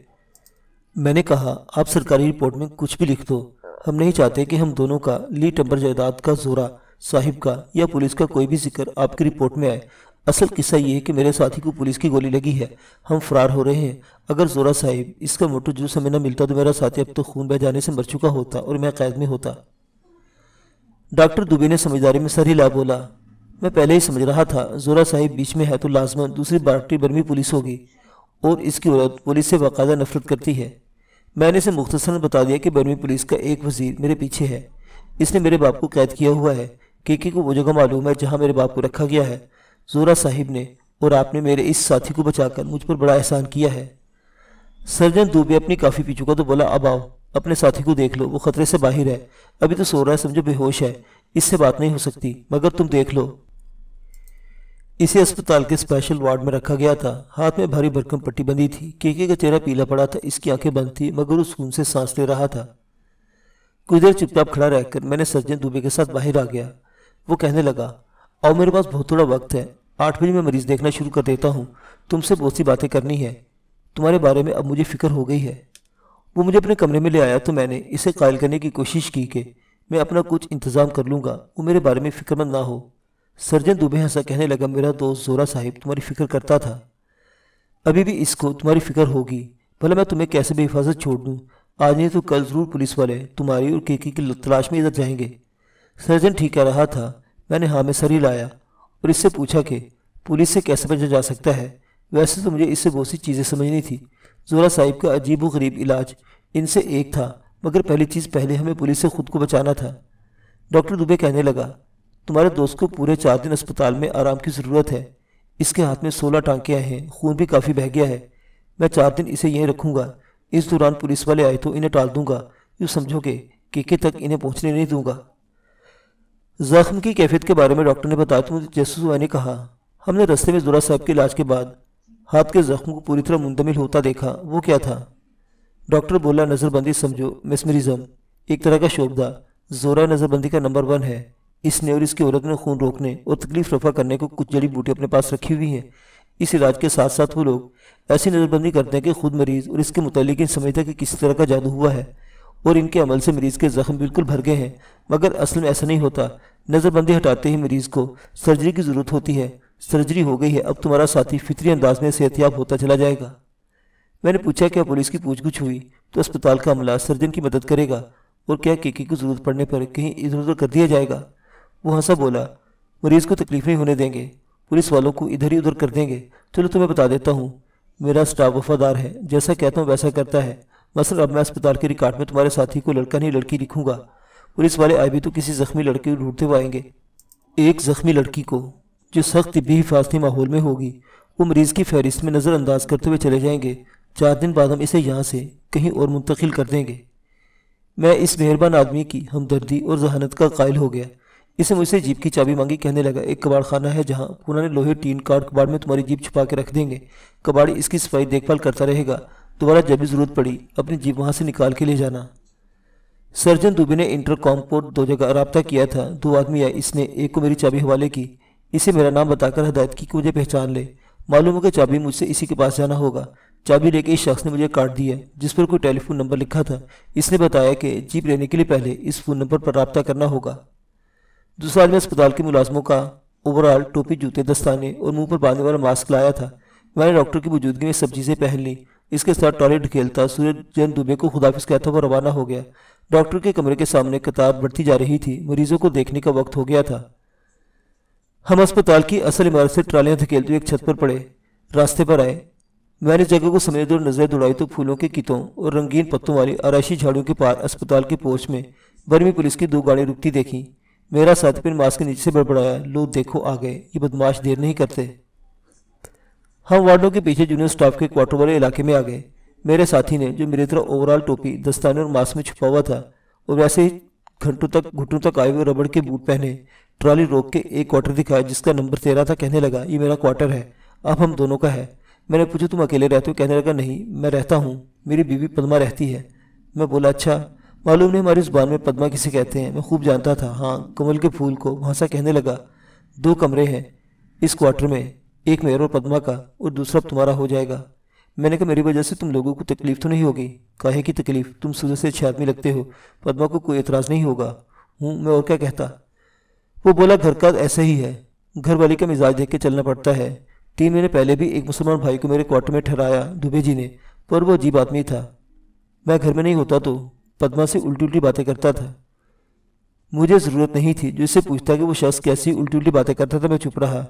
Speaker 1: मैंने कहा आप सरकारी रिपोर्ट में कुछ भी लिख दो हम नहीं चाहते कि हम दोनों का ली टम्बर जायदाद का जोरा साहिब का या पुलिस का कोई भी जिक्र आपकी रिपोर्ट में आए असल किस्सा ये है कि मेरे साथी को पुलिस की गोली लगी है हम फरार हो रहे हैं अगर जोरा साहिब इसका मोटो जूस हमें न मिलता तो मेरा साथी अब तो खून बह जाने से मर चुका होता और मैं कैद में होता डॉक्टर दुबे ने समझदारी में सर हिला बोला मैं पहले ही समझ रहा था जोरा साहिब बीच में है तो लाजमन दूसरी बार्टी बर्मी पुलिस होगी और इसकी औरत पुलिस से बाकायदा नफरत करती है मैंने इसे मुख्तसर बता दिया कि बर्मी पुलिस का एक वजीर मेरे पीछे है इसने मेरे बाप को कैद किया हुआ है केके को वो जगह मालूम है जहाँ मेरे बाप को रखा गया है जोरा साहिब ने और आपने मेरे इस साथी को बचाकर मुझ पर बड़ा एहसान किया है सर्जन दूबे अपनी काफ़ी पी चुका तो बोला अब आओ अपने साथी को देख लो वो खतरे से बाहर है अभी तो सो रहा है समझो बेहोश है इससे बात नहीं हो सकती मगर तुम देख लो इसे अस्पताल के स्पेशल वार्ड में रखा गया था हाथ में भारी भरकम पट्टी बंधी थी केके का चेहरा पीला पड़ा था इसकी आंखें बंद थी मगर उस खून से सांस ले रहा था कुछ देर चुपचाप खड़ा रहकर मैंने सर्जन दुबे के साथ बाहर आ गया वो कहने लगा और मेरे पास बहुत थोड़ा वक्त है आठ बजे मैं मरीज देखना शुरू कर देता हूँ तुमसे बहुत सी बातें करनी है तुम्हारे बारे में अब मुझे फिक्र हो गई है वो मुझे अपने कमरे में ले आया तो मैंने इसे कायल करने की कोशिश की कि मैं अपना कुछ इंतज़ाम कर लूँगा वो मेरे बारे में फिक्रमंद ना हो सर्जन दुबे हंसा कहने लगा मेरा दोस्त जोरा साहिब तुम्हारी फिक्र करता था अभी भी इसको तुम्हारी फिक्र होगी भला मैं तुम्हें कैसे बेहिफाजत छोड़ दूँ आज नहीं तो कल ज़रूर पुलिस वाले तुम्हारी और केकी की तलाश में इधर जाएंगे सर्जन ठीक कह रहा था मैंने हाँ में सर लाया और इससे पूछा कि पुलिस से कैसे बचा जा सकता है वैसे तो मुझे इससे बहुत सी चीज़ें समझनी थी जोरा साहिब का अजीब व गरीब इलाज इनसे एक था मगर पहली चीज़ पहले हमें पुलिस से खुद को बचाना था डॉक्टर दुबे कहने लगा तुम्हारे दोस्त को पूरे चार दिन अस्पताल में आराम की ज़रूरत है इसके हाथ में सोलह टांकियाँ हैं खून भी काफ़ी बह गया है मैं चार दिन इसे यहीं रखूँगा इस दौरान पुलिस वाले आए तो इन्हें टाल दूंगा यूँ समझोगे केके तक इन्हें पहुँचने नहीं दूंगा जख्म की कैफियत के बारे में डॉक्टर ने बताया तो मुझे जसूस ने कहा हमने रस्ते में जोरा साहब के इलाज के बाद हाथ के जख्म को पूरी तरह मुंतमिल होता देखा वो क्या था डॉक्टर बोला नज़रबंदी समझो मेस्मरिज्म एक तरह का शोबदा जोरा नज़रबंदी का नंबर वन है इसने और इसकी औरत ने खून रोकने और तकलीफ रफा करने को कुछ जड़ी बूटी अपने पास रखी हुई है इस इलाज के साथ साथ वो लोग ऐसी नज़रबंदी करते हैं कि खुद मरीज और इसके मुतलिक समझता कि किस तरह का जादू हुआ है और इनके अमल से मरीज़ के ज़ख्म बिल्कुल भर गए हैं मगर असल में ऐसा नहीं होता नज़रबंदी हटाते ही मरीज़ को सर्जरी की ज़रूरत होती है सर्जरी हो गई है अब तुम्हारा साथी फितरी अंदाज में सेहतियाब होता चला जाएगा मैंने पूछा क्या पुलिस की पूछगुछ हुई तो अस्पताल का अमला सर्जन की मदद करेगा और क्या केकी को ज़रूरत पड़ने पर कहीं इधर उधर कर दिया जाएगा वो हंसा बोला मरीज को तकलीफ नहीं होने देंगे पुलिस वालों को इधर ही उधर कर देंगे चलो तुम्हें बता देता हूँ मेरा स्टाफ वफादार है जैसा कहता हूँ वैसा करता है मसल अब मैं अस्पताल के रिकॉर्ड में तुम्हारे साथी को लड़का नहीं लड़की लिखूंगा पुलिस वाले आए भी तो किसी जख्मी लड़के को ढूंढते हुए आएंगे एक जख्मी लड़की को जो सख्त तिबी हिफाजती माहौल में होगी वो मरीज़ की फहरिस्त में नज़रअंदाज करते हुए चले जाएंगे चार दिन बाद हम इसे यहाँ से कहीं और मुंतकिल कर देंगे मैं इस मेहरबान आदमी की हमदर्दी और जहानत का कायल हो गया इसे मुझसे जीप की चाबी मांगी कहने लगा एक कबाड़ खाना है जहाँ पुराने लोहे टीन कार्ड कबाड़ में तुम्हारी जीप छुपा के रख देंगे कबाड़ी इसकी सफाई देखभाल करता रहेगा दोबारा जब भी जरूरत पड़ी अपनी जीप वहाँ से निकाल के ले जाना सर्जन दुबे ने इंटरकॉम को दो जगह रबता किया था दो आदमी आए इसने एक को मेरी चाबी हवाले की इसे मेरा नाम बताकर हदायत की कि मुझे पहचान ले मालूम हो चाबी मुझसे इसी के पास जाना होगा चाबी लेके इस शख्स ने मुझे काट दिया जिस पर कोई टेलीफोन नंबर लिखा था इसने बताया कि जीप लेने के लिए पहले इस फ़ोन नंबर पर रबता करना होगा दूसरा आदमी अस्पताल के मुलाजमों का ओवरऑल टोपी जूते दस्ताने और मुंह पर बांधने वाला मास्क लाया था मैंने डॉक्टर की मौजूदगी में सब चीजें पहन ली इसके साथ टॉयलेट ढकेलता सूरज जैन दुबे को खुदाफिस कहता हुआ रवाना हो गया डॉक्टर के कमरे के सामने कतार बढ़ती जा रही थी मरीजों को देखने का वक्त हो गया था हम अस्पताल की असल इमारत से ट्रालियाँ धकेलते हुए एक छत पर पड़े रास्ते पर आए मैंने जगह को समेत और नजर दौड़ाई तो फूलों के कितों और रंगीन पत्तों वाली आराशी झाड़ियों के पार अस्पताल के पोच में बर्मी पुलिस की दो गाड़ियाँ रुकती देखी मेरा पिन मास्क के नीचे से बड़बड़ाया लो देखो आ गए ये बदमाश देर नहीं करते हम वार्डों के पीछे जूनियर स्टाफ के क्वार्टर वाले इलाके में आ गए मेरे साथी ने जो मेरी तरह ओवरऑल टोपी दस्ताने और मास्क में छुपा हुआ था और वैसे ही घंटों तक घुटनों तक आए हुए रबड़ के बूट पहने ट्रॉली रोक के एक क्वार्टर दिखाया जिसका नंबर तेरह था कहने लगा ये मेरा क्वार्टर है अब हम दोनों का है मैंने पूछा तुम अकेले रहते हो कहने लगा नहीं मैं रहता हूँ मेरी बीवी पदमा रहती है मैं बोला अच्छा मालूम नहीं हमारी जुबान में पदमा किसे कहते हैं मैं खूब जानता था हाँ कमल के फूल को वहाँ सा कहने लगा दो कमरे हैं इस क्वार्टर में एक मेरा और पदमा का और दूसरा तुम्हारा हो जाएगा मैंने कहा मेरी वजह से तुम लोगों को तकलीफ तो नहीं होगी काहे की तकलीफ तुम सुबह से अच्छे आदमी लगते हो पदमा को कोई एतराज़ नहीं होगा हूँ मैं और क्या कहता वो बोला घर का ऐसा ही है घर वाले का मिजाज देख के चलना पड़ता है तीन महीने पहले भी एक मुसलमान भाई को मेरे क्वार्टर में ठहराया दुबे जी ने पर वो अजीब आदमी था मैं घर में नहीं होता तो पदमा से उल्टी उल्टी बातें करता था मुझे ज़रूरत नहीं थी जो इससे पूछता कि वो शख्स कैसी उल्टी उल्टी बातें करता था मैं चुप रहा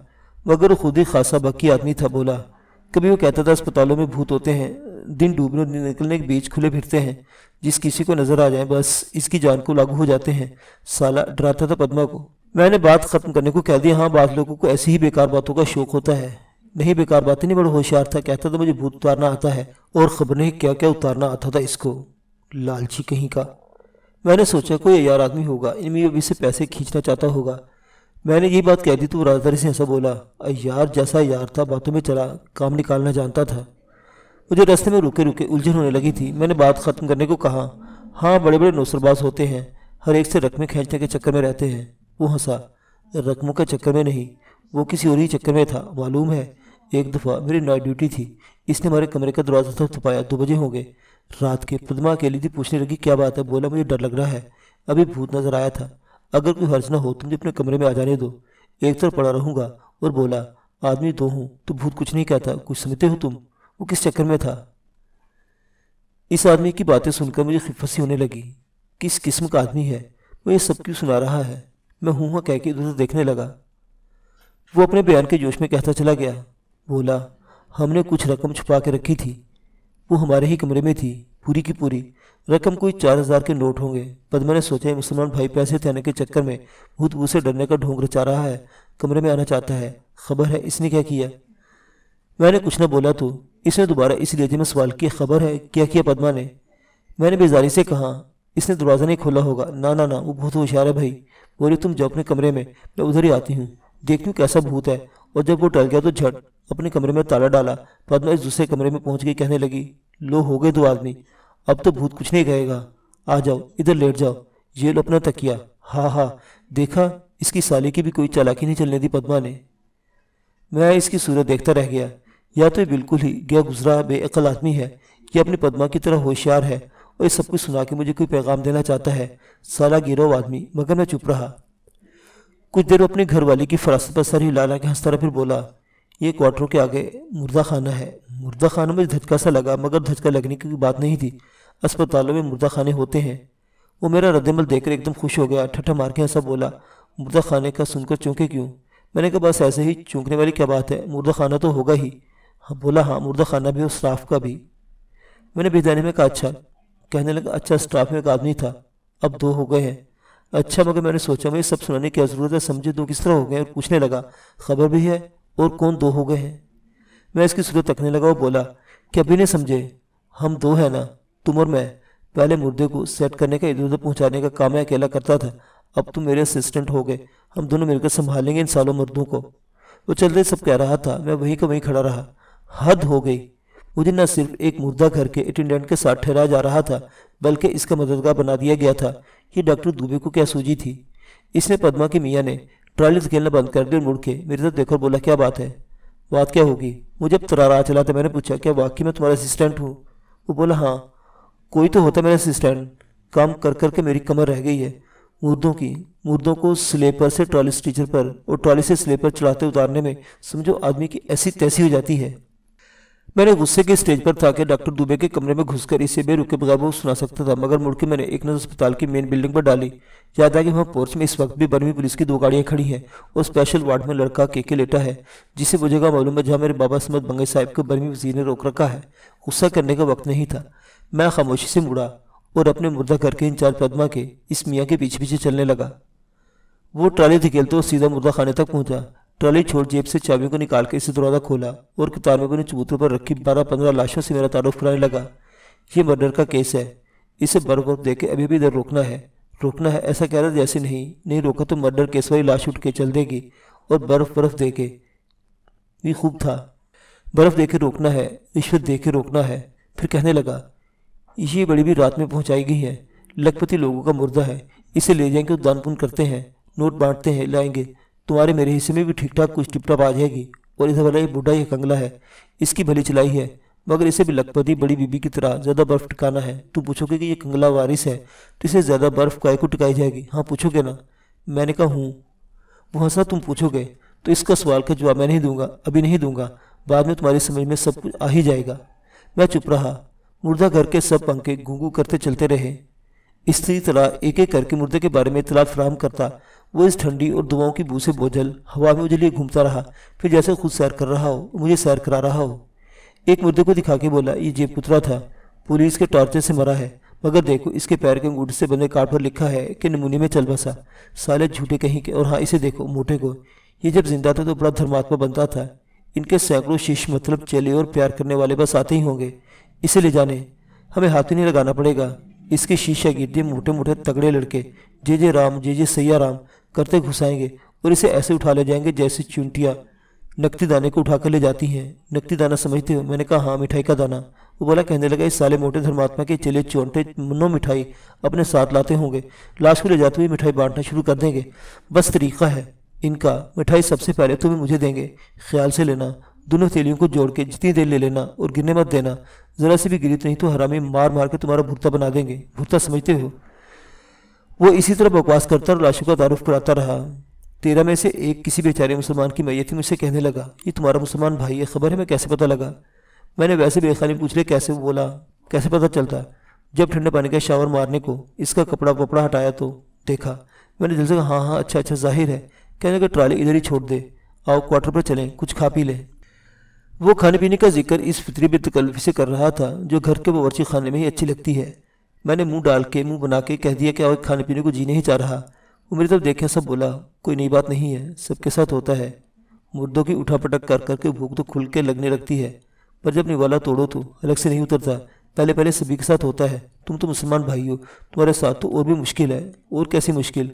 Speaker 1: मगर वो खुद ही खासा बाकी आदमी था बोला कभी वो कहता था अस्पतालों में भूत होते हैं दिन डूबने और दिन निकलने के बीच खुले फिरते हैं जिस किसी को नजर आ जाए बस इसकी जान को लागू हो जाते हैं साला डराता था पद्मा को मैंने बात ख़त्म करने को कह दिया हाँ बात लोगों को ऐसी ही बेकार बातों का शौक होता है नहीं बेकार बातें नहीं बड़ा होशियार था कहता था मुझे भूत उतारना आता है और खबर नहीं क्या क्या उतारना आता था इसको लालची कहीं का मैंने सोचा कोई अयार आदमी होगा इनमें अभी से पैसे खींचना चाहता होगा मैंने ये बात कह दी तो राजदारी से ऐसा बोला यार जैसा यार था बातों में चला काम निकालना जानता था मुझे रास्ते में रुके रुके उलझन होने लगी थी मैंने बात ख़त्म करने को कहा हाँ बड़े बड़े नौसरबाज होते हैं हर एक से रकमें खींचने के चक्कर में रहते हैं वो हंसा रकमों के चक्कर में नहीं वो किसी और ही चक्कर में था मालूम है एक दफ़ा मेरी नाइट ड्यूटी थी इसने हमारे कमरे का दरवाज़ा थपथपाया दो बजे होंगे रात के पदमा अकेली थी पूछने लगी क्या बात है बोला मुझे डर लग रहा है अभी भूत नजर आया था अगर कोई हर्ज ना हो तुम अपने कमरे में आ जाने दो एक तरफ पड़ा रहूंगा और बोला आदमी दो हूं तो भूत कुछ नहीं कहता कुछ समझते हो तुम वो किस चक्कर में था इस आदमी की बातें सुनकर मुझे खिफसी होने लगी किस किस्म का आदमी है वो ये सब क्यों सुना रहा है मैं हूं हाँ कहकर के इधर देखने लगा वो अपने बयान के जोश में कहता चला गया बोला हमने कुछ रकम छुपा के रखी थी वो हमारे ही कमरे में थी पूरी की पूरी रकम कोई चार हजार के नोट होंगे पदमा ने सोचा मुसलमान भाई पैसे त्याने के चक्कर में भूत भूत से डरने का ढोंग रचा रहा है कमरे में आना चाहता है खबर है इसने क्या किया मैंने कुछ ना बोला तो इसने दोबारा इस लेजे में सवाल किया खबर है क्या किया पदमा ने मैंने बेजारी से कहा इसने दरवाज़ा नहीं खोला होगा ना ना ना वो बहुत होशियार है भाई बोले तुम जाओ अपने कमरे में मैं उधर ही आती हूँ देखती हूँ कैसा भूत है और जब वो टल गया तो झट अपने कमरे में ताला डाला पद्मा इस दूसरे कमरे में पहुंच गई कहने लगी लो हो गए दो आदमी अब तो भूत कुछ नहीं कहेगा आ जाओ इधर लेट जाओ ये लो अपना तकिया हाँ हाँ देखा इसकी साली की भी कोई चालाकी नहीं चलने दी पद्मा ने मैं इसकी सूरत देखता रह गया या तो बिल्कुल ही गया गुजरा बेअल आदमी है यह अपनी पद्मा की तरह होशियार है और ये सब कुछ सुना के मुझे कोई पैगाम देना चाहता है साला गिरो आदमी मगर मैं चुप रहा कुछ देर अपने घर वाली की फरासत पर सर हिला के हंसता फिर बोला ये क्वार्टरों के आगे मुर्दा खाना है मुर्दा खानों में धचका सा लगा मगर धचका लगने की बात नहीं थी अस्पतालों में मुर्दा खाने होते हैं वो मेरा रद्दमल देखकर एकदम खुश हो गया ठट्ठा मार के ऐसा बोला मुर्दा खाने का सुनकर चौंके क्यों मैंने कहा बस ऐसे ही चौंकने वाली क्या बात है मुर्दा खाना तो होगा ही हाँ बोला हाँ मुर्दा खाना भी और स्टाफ का भी मैंने बेदानी में कहा अच्छा कहने लगा अच्छा स्टाफ में एक आदमी था अब दो हो गए हैं अच्छा मगर मैंने सोचा मुझे सब सुनाने की जरूरत है समझे दो किस तरह हो गए और पूछने लगा खबर भी है और कौन दो हो गए हैं मैं इसकी सूरत तकने लगा और बोला कि अभी नहीं समझे हम दो हैं ना तुम और मैं पहले मुर्दे को सेट करने का इधर उधर पहुंचाने का काम अकेला करता था अब तुम मेरे असिस्टेंट हो गए हम दोनों मिलकर संभालेंगे इन सालों मर्दों को वो चलते सब कह रहा था मैं वहीं का वहीं खड़ा रहा हद हो गई मुझे न सिर्फ एक मुर्दा घर के अटेंडेंट के साथ ठहराया जा रहा था बल्कि इसका मददगार बना दिया गया था ये डॉक्टर दुबे को क्या सूझी थी इसने पदमा के मियाँ ने ट्राली से खेलना बंद कर दिया और मुड़ के मेरे साथ देखो बोला क्या बात है बात क्या होगी मुझे अब तरारा चला था मैंने पूछा क्या वाकई मैं तुम्हारा असिस्टेंट हूँ वो बोला हाँ कोई तो होता मेरा असिस्टेंट काम कर कर के मेरी कमर रह गई है मुर्दों की मुर्दों को स्लेपर से ट्रॉली स्टीचर पर और ट्रॉली से स्लेपर चलाते उतारने में समझो आदमी की ऐसी तैसी हो जाती है मैंने गुस्से के स्टेज पर था कि डॉक्टर दुबे के कमरे में घुसकर इसे बेरुके बगाबो सुना सकता था मगर मुड़के मैंने एक नज़र अस्पताल की मेन बिल्डिंग पर डाली याद आया कि वहाँ पोर्च में इस वक्त भी बर्मी पुलिस की दो गाड़ियाँ खड़ी हैं और स्पेशल वार्ड में लड़का के के लेटा है जिसे मुझे का मालूम है जहाँ मेरे बाबा समद बंगे साहिब को बर्मी वजीर ने रोक रखा है गुस्सा करने का वक्त नहीं था मैं खामोशी से मुड़ा और अपने मुर्दा करके इन इंचार्ज पदमा के इस मियाँ के पीछे पीछे चलने लगा वो ट्राली धिकेलते और सीधा मुर्दा खाने तक पहुंचा ट्रॉली छोड़ जेब से चाबी को निकाल के इसे दरवाजा खोला और तारवेगो को चबूतरों पर रखी बारह पंद्रह लाशों से मेरा तारुफ कराने लगा ये मर्डर का केस है इसे बर्फ बर्फ देखे अभी भी इधर रोकना है रोकना है ऐसा कह रहा जैसे नहीं नहीं रोका तो मर्डर केस वाली लाश उठ के चल देगी और बर्फ बर्फ दे के ये खूब था बर्फ दे के रोकना है रिश्वत दे के रोकना है फिर कहने लगा ये बड़ी भी रात में पहुंचाई गई है लखपति लोगों का मुर्दा है इसे ले जाएंगे पुन करते हैं नोट बांटते हैं लाएंगे तुम्हारे मेरे हिस्से में भी ठीक ठाक कुछ टिपटॉप आ जाएगी और इसे भला ये बूढ़ा यह कंगला है इसकी भली चलाई है मगर इसे भी लखपति बड़ी बीबी की तरह ज़्यादा बर्फ टिकाना है तू पूछोगे कि ये कंगला वारिस है तो इसे ज़्यादा बर्फ काय को टिकाई जाएगी हाँ पूछोगे ना मैंने कहा हूँ वो हंसा तुम पूछोगे तो इसका सवाल का जवाब मैं नहीं दूंगा अभी नहीं दूंगा बाद में तुम्हारी समझ में सब कुछ आ ही जाएगा मैं चुप रहा मुर्दा घर के सब पंखे घूंगू करते चलते रहे इसी तरह एक एक करके मुर्दे के बारे में इतला फ्राहम करता वो इस ठंडी और दुआओं की बू से बोझल हवा में उजलिए घूमता रहा फिर जैसे खुद सैर कर रहा हो मुझे सैर करा रहा हो एक मुर्दे को दिखा के बोला ये जेब पुतरा था पुलिस के टॉर्चर से मरा है मगर देखो इसके पैर के अंगूठे से बने कार्ड पर लिखा है कि नमूने में चल बसा साले झूठे कहीं के और हाँ इसे देखो मोटे को ये जब जिंदा था तो बड़ा धर्मात्मा बनता था इनके सैकड़ों शीश मतलब चेले और प्यार करने वाले बस आते ही होंगे इसे ले जाने हमें हाथ नहीं लगाना पड़ेगा इसके शीशा गिरते मोटे मोटे तगड़े लड़के जे जे राम जे जे सैया राम करते घुसाएंगे और इसे ऐसे उठा ले जाएंगे जैसे चुंटियाँ नकदी दाने को उठाकर ले जाती हैं नकदी दाना समझते हो मैंने कहा हाँ मिठाई का दाना वो बोला कहने लगा इस साले मोटे धर्मात्मा के चले चौंटे मुन्नो मिठाई अपने साथ लाते होंगे लाश को ले जाते हुए मिठाई बांटना शुरू कर देंगे बस तरीका है इनका मिठाई सबसे पहले तुम्हें तो मुझे देंगे ख्याल से लेना दोनों तेलियों को जोड़ के जितनी देर ले लेना और गिरने मत देना ज़रा सी भी गिरी तो नहीं तो हरामी मार मार के तुम्हारा भुरता बना देंगे भुरता समझते हो वो इसी तरह बकवास करता और लाशों का तारुफ कराता रहा तेरह में से एक किसी बेचारे मुसलमान की मैयत थी मुझसे कहने लगा ये तुम्हारा मुसलमान भाई है खबर है मैं कैसे पता लगा मैंने वैसे बेखानी पूछ लिया कैसे बोला कैसे पता चलता जब ठंडे पानी का शावर मारने को इसका कपड़ा वपड़ा हटाया तो देखा मैंने दिल से कहा हाँ हाँ अच्छा अच्छा जाहिर है कहने का ट्राली इधर ही छोड़ दे आओ क्वार्टर पर चलें कुछ खा पी लें वो खाने पीने का जिक्र इस फितरी बेतकल्फी से कर रहा था जो घर के बावरची खाने में ही अच्छी लगती है मैंने मुंह डाल के मुंह बना के कह दिया कि और खाने पीने को जी नहीं चाह रहा वो मेरी तरफ देखे सब बोला कोई नई बात नहीं है सबके साथ होता है मुर्दों की उठा पटक कर करके भूख तो खुल के लगने लगती है पर जब निवाला तोड़ो तो अलग से नहीं उतरता पहले पहले सभी के साथ होता है तुम तो मुसलमान भाई हो तुम्हारे साथ तो और भी मुश्किल है और कैसी मुश्किल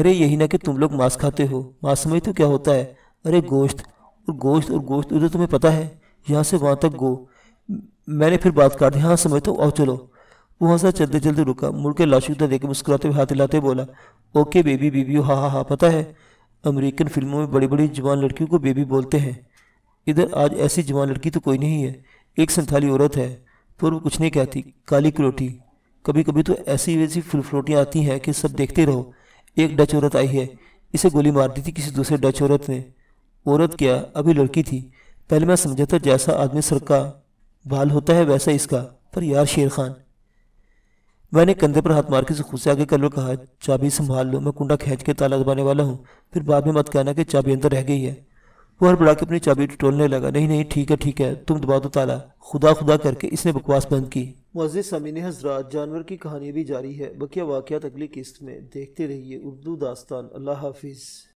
Speaker 1: अरे यही ना कि तुम लोग मांस खाते हो मांस समझ तो क्या होता है अरे गोश्त और गोश्त और गोश्त उधर तुम्हें पता है यहाँ से वहाँ तक गो मैंने फिर बात कर दी हाँ समझ तो आओ चलो वहाँ से चलते चलते रुका मुड़के के लाशुदा देकर मुस्कुराते हुए हाथ हिलाते बोला ओके बेबी बीबी हा हा हा हाँ, पता है अमेरिकन फिल्मों में बड़ी बड़ी जवान लड़कियों को बेबी बोलते हैं इधर आज ऐसी जवान लड़की तो कोई नहीं है एक संथाली औरत है पर वो कुछ नहीं कहती काली क्रोटी कभी कभी तो ऐसी वैसी फुलफ्लोटियाँ आती हैं कि सब देखते रहो एक डच औरत आई है इसे गोली मार दी थी किसी दूसरे डच औरत ने औरत क्या अभी लड़की थी पहले मैं समझा था जैसा आदमी सर का बाल होता है वैसा इसका पर यार शेर खान मैंने कंधे पर हाथ मार के खुद से आगे कर लो कहा चाबी संभाल लो मैं कुंडा खींच के ताला दबाने वाला हूँ फिर बाद में मत कहना कि चाबी अंदर रह गई है वो हर बड़ा के अपनी चाबी टटोलने लगा नहीं नहीं ठीक है ठीक है तुम दबा दो ताला खुदा खुदा करके इसने बकवास बंद की मस्जिद सामीन हजरात जानवर की कहानी भी जारी है बकिया वाक़ अगली किस्त में देखते रहिए उर्दू दास्तान अल्लाह हाफिज़